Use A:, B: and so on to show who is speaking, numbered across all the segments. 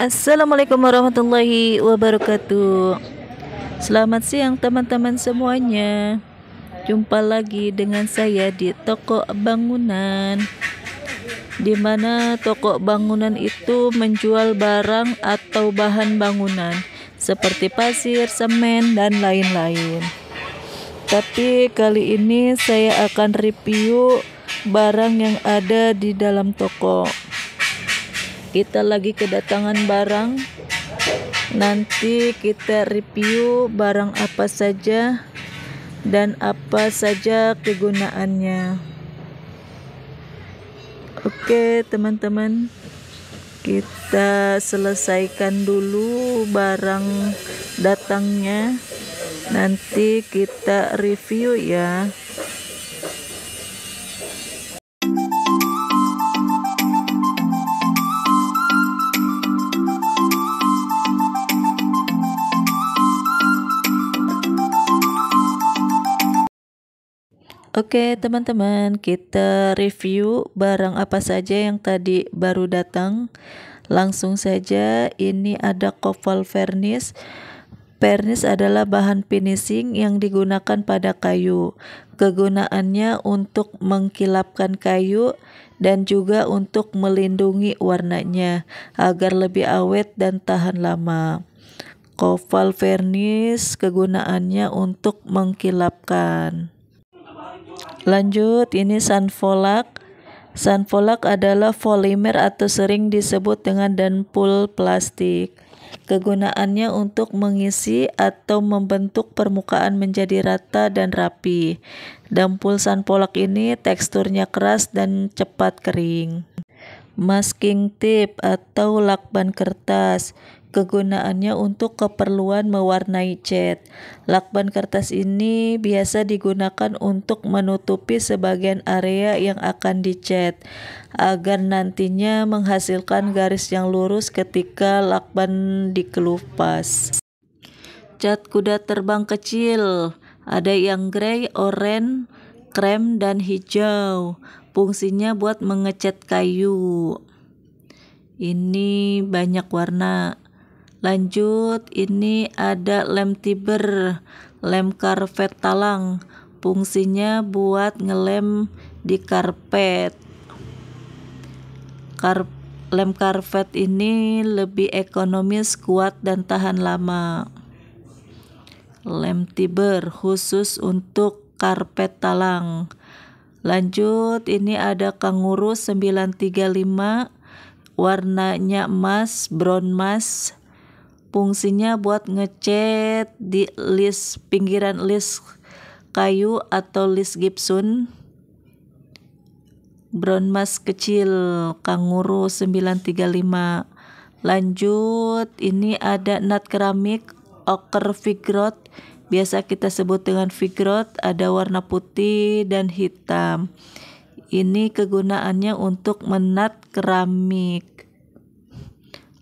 A: Assalamualaikum warahmatullahi wabarakatuh. Selamat siang teman-teman semuanya. Jumpa lagi dengan saya di toko bangunan. Di mana toko bangunan itu menjual barang atau bahan bangunan seperti pasir, semen dan lain-lain. Tapi kali ini saya akan review barang yang ada di dalam toko kita lagi kedatangan barang nanti kita review barang apa saja dan apa saja kegunaannya oke teman-teman kita selesaikan dulu barang datangnya nanti kita review ya Oke, teman-teman, kita review barang apa saja yang tadi baru datang. Langsung saja, ini ada koval vernis. Vernis adalah bahan finishing yang digunakan pada kayu. Kegunaannya untuk mengkilapkan kayu dan juga untuk melindungi warnanya agar lebih awet dan tahan lama. Koval vernis kegunaannya untuk mengkilapkan. Lanjut, ini sanfolak. Sanfolak adalah polimer atau sering disebut dengan danpul plastik. Kegunaannya untuk mengisi atau membentuk permukaan menjadi rata dan rapi. Dampul sanfolak ini teksturnya keras dan cepat kering. Masking tape atau lakban kertas kegunaannya untuk keperluan mewarnai cat. Lakban kertas ini biasa digunakan untuk menutupi sebagian area yang akan dicat agar nantinya menghasilkan garis yang lurus ketika lakban dikelupas. Cat kuda terbang kecil, ada yang grey, oranye, krem, dan hijau fungsinya buat mengecat kayu ini banyak warna lanjut ini ada lem tiber lem karpet talang fungsinya buat ngelem di karpet Kar lem karpet ini lebih ekonomis kuat dan tahan lama lem tiber khusus untuk karpet talang Lanjut, ini ada kanguru 935 warnanya emas, brown emas. Fungsinya buat ngecat di list pinggiran list kayu atau list gibson. Brown emas kecil kanguru 935. Lanjut, ini ada nat keramik oker figrot biasa kita sebut dengan vigrot ada warna putih dan hitam. Ini kegunaannya untuk menat keramik.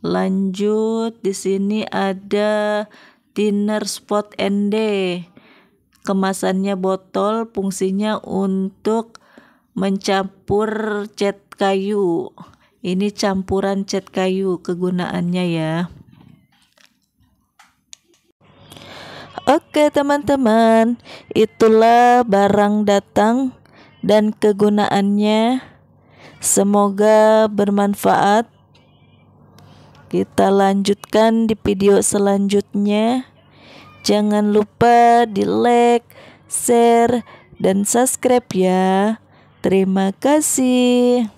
A: Lanjut di sini ada thinner spot ND. Kemasannya botol, fungsinya untuk mencampur cat kayu. Ini campuran cat kayu kegunaannya ya. Oke teman-teman, itulah barang datang dan kegunaannya. Semoga bermanfaat. Kita lanjutkan di video selanjutnya. Jangan lupa di like, share, dan subscribe ya. Terima kasih.